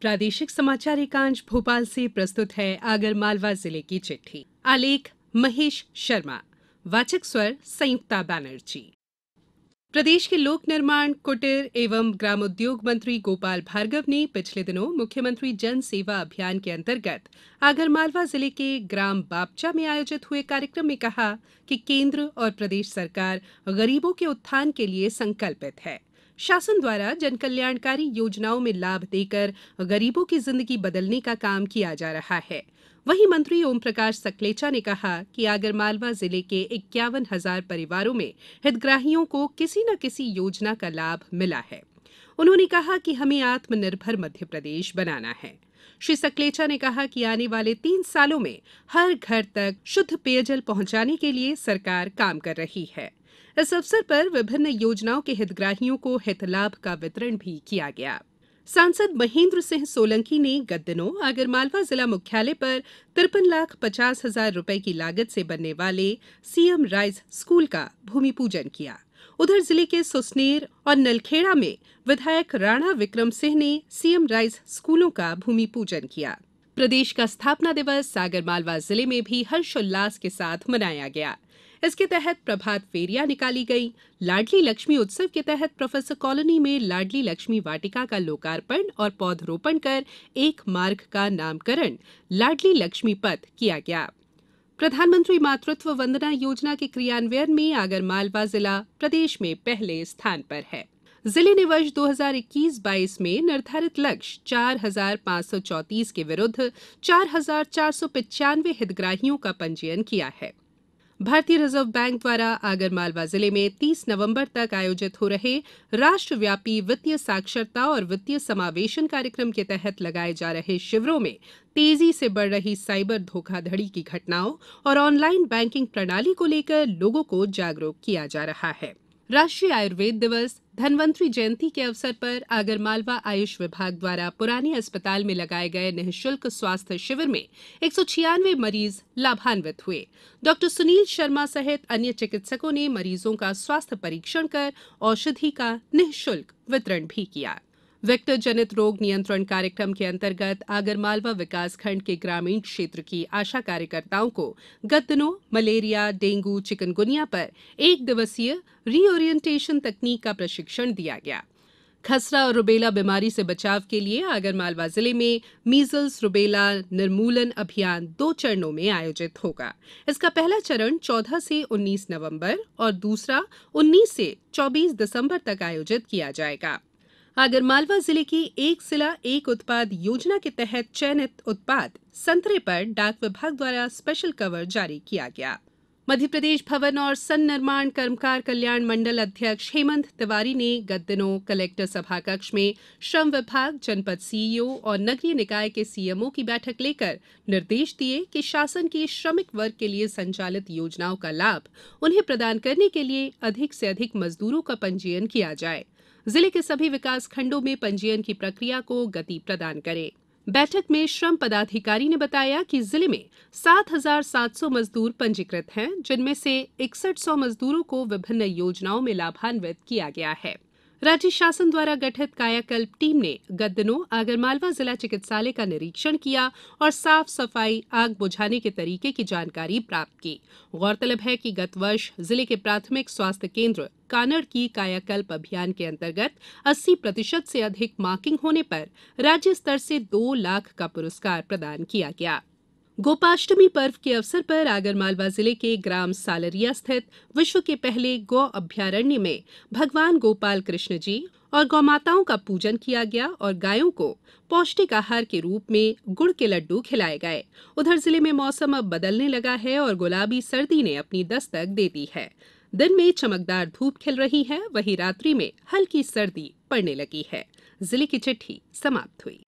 प्रादेशिक समाचार एकांश भोपाल से प्रस्तुत है आगरमालवा जिले की चिट्ठी आलेख महेश शर्मा वाचक स्वर संयुक्ता बैनर्जी प्रदेश के लोक निर्माण कुटीर एवं ग्रामोद्योग मंत्री गोपाल भार्गव ने पिछले दिनों मुख्यमंत्री जन सेवा अभियान के अंतर्गत आगरमालवा जिले के ग्राम बापचा में आयोजित हुए कार्यक्रम में कहा कि केंद्र और प्रदेश सरकार गरीबों के उत्थान के लिए संकल्पित है शासन द्वारा जनकल्याणकारी योजनाओं में लाभ देकर गरीबों की जिंदगी बदलने का काम किया जा रहा है वहीं मंत्री ओम प्रकाश सकलेचा ने कहा कि आगरमालवा जिले के इक्यावन हजार परिवारों में हितग्राहियों को किसी न किसी योजना का लाभ मिला है उन्होंने कहा कि हमें आत्मनिर्भर मध्य प्रदेश बनाना है श्री सकलेचा ने कहा कि आने वाले तीन सालों में हर घर तक शुद्ध पेयजल पहुंचाने के लिए सरकार काम कर रही है इस अवसर पर विभिन्न योजनाओं के हितग्राहियों को हितलाभ का वितरण भी किया गया सांसद महेंद्र सिंह सोलंकी ने गत दिनों आगरमालवा जिला मुख्यालय पर तिरपन लाख पचास हजार रूपए की लागत से बनने वाले सीएम राइज स्कूल का भूमि पूजन किया उधर जिले के सुसनेर और नलखेड़ा में विधायक राणा विक्रम सिंह ने सीएम राइज स्कूलों का भूमि पूजन किया प्रदेश का स्थापना दिवस सागरमालवा जिले में भी हर्षोल्लास के साथ मनाया गया इसके तहत प्रभात फेरियां निकाली गई लाडली लक्ष्मी उत्सव के तहत प्रोफेसर कॉलोनी में लाडली लक्ष्मी वाटिका का लोकार्पण और पौधरोपण कर एक मार्ग का नामकरण लाडली लक्ष्मी पथ किया गया प्रधानमंत्री मातृत्व वंदना योजना के क्रियान्वयन में आगरमालवा जिला प्रदेश में पहले स्थान पर है जिले ने वर्ष 2021-22 में निर्धारित लक्ष्य चार के विरुद्ध चार हितग्राहियों का पंजीयन किया है भारतीय रिजर्व बैंक द्वारा आगरमालवा जिले में तीस नवंबर तक आयोजित हो रहे राष्ट्रव्यापी वित्तीय साक्षरता और वित्तीय समावेशन कार्यक्रम के तहत लगाए जा रहे शिविरों में तेजी से बढ़ रही साइबर धोखाधड़ी की घटनाओं और ऑनलाइन बैंकिंग प्रणाली को लेकर लोगों को जागरूक किया जा रहा है राष्ट्रीय आयुर्वेद दिवस धनवंतरी जयंती के अवसर पर आगरमालवा आयुष विभाग द्वारा पुराने अस्पताल में लगाए गए निःशुल्क स्वास्थ्य शिविर में एक मरीज लाभान्वित हुए डॉ सुनील शर्मा सहित अन्य चिकित्सकों ने मरीजों का स्वास्थ्य परीक्षण कर औषधि का निःशुल्क वितरण भी किया वेक्टर जनित रोग नियंत्रण कार्यक्रम के अंतर्गत आगरमालवा विकासखण्ड के ग्रामीण क्षेत्र की आशा कार्यकर्ताओं को गत दिनों मलेरिया डेंगू चिकनगुनिया पर एक दिवसीय रीओरियंटेशन तकनीक का प्रशिक्षण दिया गया खसरा और रुबेला बीमारी से बचाव के लिए आगरमालवा जिले में मीजल्स रुबेला निर्मूलन अभियान दो चरणों में आयोजित होगा इसका पहला चरण 14 से 19 नवंबर और दूसरा 19 से 24 दिसंबर तक आयोजित किया जाएगा आगरमालवा जिले की एक जिला एक उत्पाद योजना के तहत चयनित उत्पाद संतरे पर डाक विभाग द्वारा स्पेशल कवर जारी किया गया मध्यप्रदेश भवन और निर्माण कर्मकार कल्याण मंडल अध्यक्ष हेमंत तिवारी ने गत दिनों कलेक्टर सभाकक्ष में श्रम विभाग जनपद सीईओ और नगरीय निकाय के सीएमओ की बैठक लेकर निर्देश दिए कि शासन की श्रमिक वर्ग के लिए संचालित योजनाओं का लाभ उन्हें प्रदान करने के लिए अधिक से अधिक मजदूरों का पंजीयन किया जाये जिले के सभी विकासखण्डों में पंजीयन की प्रक्रिया को गति प्रदान करें बैठक में श्रम पदाधिकारी ने बताया कि जिले में सात हजार सात सौ मजदूर पंजीकृत हैं जिनमें से इकसठ सौ मजदूरों को विभिन्न योजनाओं में लाभान्वित किया गया है राज्य शासन द्वारा गठित कायाकल्प टीम ने गत दिनों आगरमालवा जिला चिकित्सालय का निरीक्षण किया और साफ सफाई आग बुझाने के तरीके की जानकारी प्राप्त की गौरतलब है कि गत वर्ष जिले के प्राथमिक स्वास्थ्य केंद्र कानड़ की कायाकल्प अभियान के अंतर्गत 80 प्रतिशत से अधिक मार्किंग होने पर राज्य स्तर से दो लाख का पुरस्कार प्रदान किया गया गोपाष्टमी पर्व के अवसर पर आगरमालवा जिले के ग्राम सालरिया स्थित विश्व के पहले गौ अभ्यारण्य में भगवान गोपाल कृष्ण जी और गौमाताओं का पूजन किया गया और गायों को पौष्टिक आहार के रूप में गुड़ के लड्डू खिलाए गए उधर जिले में मौसम अब बदलने लगा है और गुलाबी सर्दी ने अपनी दस्तक दे दी है दिन में चमकदार धूप खिल रही है वहीं रात्रि में हल्की सर्दी पड़ने लगी है जिले की चिट्ठी समाप्त हुई